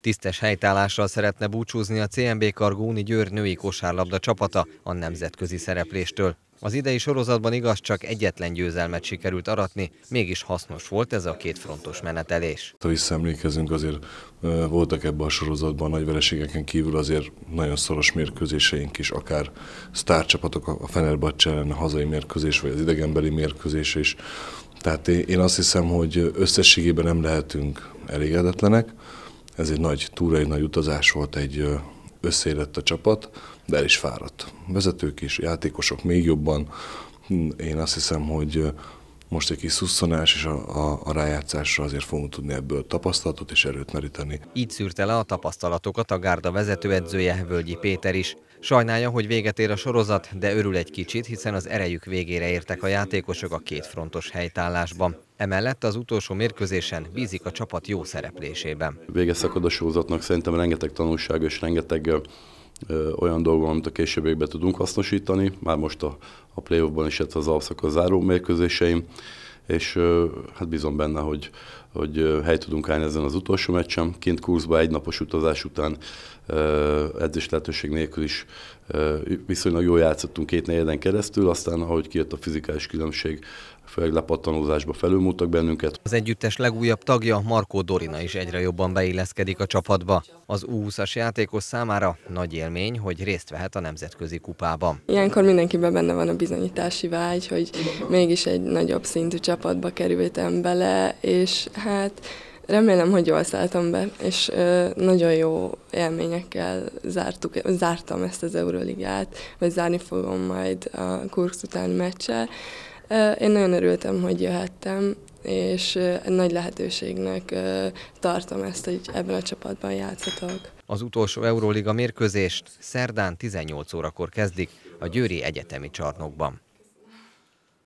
Tisztes helytállással szeretne búcsúzni a CMB Kargóni Győr női kosárlabda csapata a nemzetközi szerepléstől. Az idei sorozatban igaz, csak egyetlen győzelmet sikerült aratni, mégis hasznos volt ez a két frontos menetelés. Ha visszaemlékezünk, azért voltak ebben a sorozatban nagy vereségeken kívül azért nagyon szoros mérkőzéseink is, akár sztárcsapatok a Fenerbahce ellen, a hazai mérkőzés, vagy az idegenbeli mérkőzés is. Tehát én azt hiszem, hogy összességében nem lehetünk elégedetlenek, ez egy nagy túra, egy nagy utazás volt, egy összeélett a csapat, de el is fáradt. Vezetők is, játékosok még jobban. Hm, én azt hiszem, hogy most egy kis szusszanás, és a, a, a rájátszásra azért fogunk tudni ebből tapasztalatot és erőt meríteni. Így szűrte le a tapasztalatokat a gárda vezetőedzője Völgyi Péter is. Sajnálja, hogy véget ér a sorozat, de örül egy kicsit, hiszen az erejük végére értek a játékosok a két frontos helytállásban. Emellett az utolsó mérkőzésen bízik a csapat jó szereplésében. Vége szakad a sorozatnak, szerintem rengeteg tanulság és rengeteg olyan dolgon, amit a későbbiekben tudunk hasznosítani, már most a, a playoffban is, illetve az alszak a záró mérkőzéseim, és hát bízom benne, hogy hogy helyt tudunk állni ezen az utolsó meccsen. Kint kurzba egy napos utazás után edzés lehetőség nélkül is viszonylag jól játszottunk két negyeden keresztül, aztán ahogy kijött a fizikális különbség, főleg lepattanózásba felülmúltak bennünket. Az együttes legújabb tagja, Markó Dorina is egyre jobban beilleszkedik a csapatba. Az u játékos számára nagy élmény, hogy részt vehet a nemzetközi kupában. Ilyenkor mindenkiben benne van a bizonyítási vágy, hogy mégis egy nagyobb szintű csapatba kerültem bele, és Hát remélem, hogy jól szálltam be, és ö, nagyon jó élményekkel zártuk, zártam ezt az Euroligát, vagy zárni fogom majd a kurz utáni meccsel. Ö, én nagyon örültem, hogy jöhettem, és ö, nagy lehetőségnek ö, tartom ezt, hogy ebben a csapatban játszhatok. Az utolsó Euróliga mérkőzést szerdán 18 órakor kezdik a Győri Egyetemi Csarnokban.